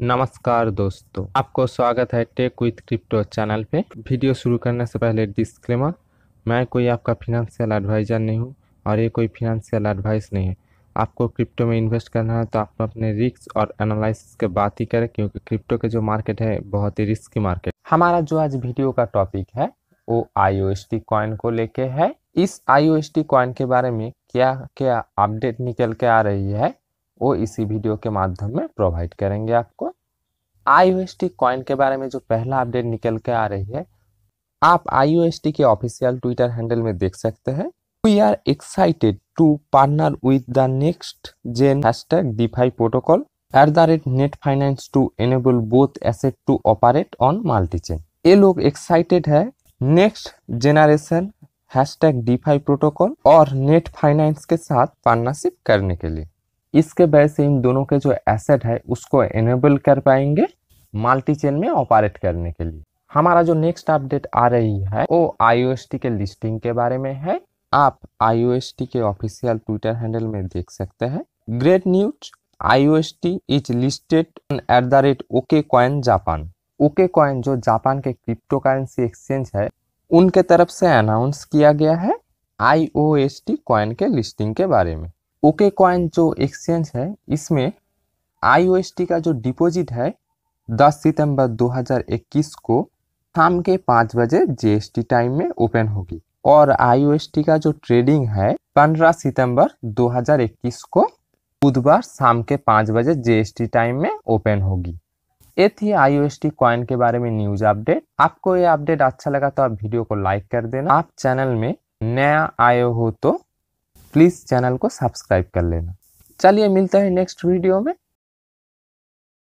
नमस्कार दोस्तों आपको स्वागत है टेक विथ क्रिप्टो चैनल पे वीडियो शुरू करने से पहले डिस्क्लेमर मैं कोई आपका फिनेंशियल एडवाइज़र नहीं हूँ और ये कोई फिनेंशियल एडवाइस नहीं है आपको क्रिप्टो में इन्वेस्ट करना है तो आप अपने रिस्क और एनालिसिस के बात ही करें क्योंकि क्रिप्टो के जो मार्केट है बहुत ही रिस्की मार्केट हमारा जो आज वीडियो का टॉपिक है वो आई ओ कॉइन को लेके है इस आई ओ कॉइन के बारे में क्या क्या अपडेट निकल के आ रही है वो इसी वीडियो के माध्यम में प्रोवाइड करेंगे आपको आई कॉइन के बारे में जो पहला अपडेट निकल के आ रही है आप आई के ऑफिशियल ट्विटर हैंडल में देख सकते हैं we are excited to partner with the next gen hashtag DeFi protocol at the rate net finance to enable both asset to operate on multichain ये लोग एक्साइटेड है next generation hashtag DeFi protocol और net finance के साथ partnership करने के लिए इसके वजह से इन दोनों के जो एसेट है उसको एनेबल कर पाएंगे मल्टी चेन में ऑपरेट करने के लिए हमारा जो नेक्स्ट अपडेट आ रही है वो आई के लिस्टिंग के बारे में है आप आई के ऑफिशियल ट्विटर हैंडल में देख सकते हैं great news I is listed at the rate OK Coin Japan OK Coin जो जापान के क्रिप्टो करेंसी एक्सचेंज है उनके तरफ से अनाउंस किया गया है I O S T coin के लिस्टिंग के बारे में ओके कॉइन जो एक्सचेंज है इसमें आई का जो डिपॉजिट है 10 सितंबर 2021 को शाम के पाँच बजे जीएसटी टाइम में ओपन होगी और आई का जो ट्रेडिंग है 15 सितंबर 2021 को बुधवार शाम के पाँच बजे जीएसटी टाइम में ओपन होगी ये थी आई ओ कॉइन के बारे में न्यूज अपडेट आपको ये अपडेट अच्छा लगा तो आप वीडियो को लाइक कर देना आप चैनल में नया आए हो तो प्लीज़ चैनल को सब्सक्राइब कर लेना चलिए मिलते हैं नेक्स्ट वीडियो में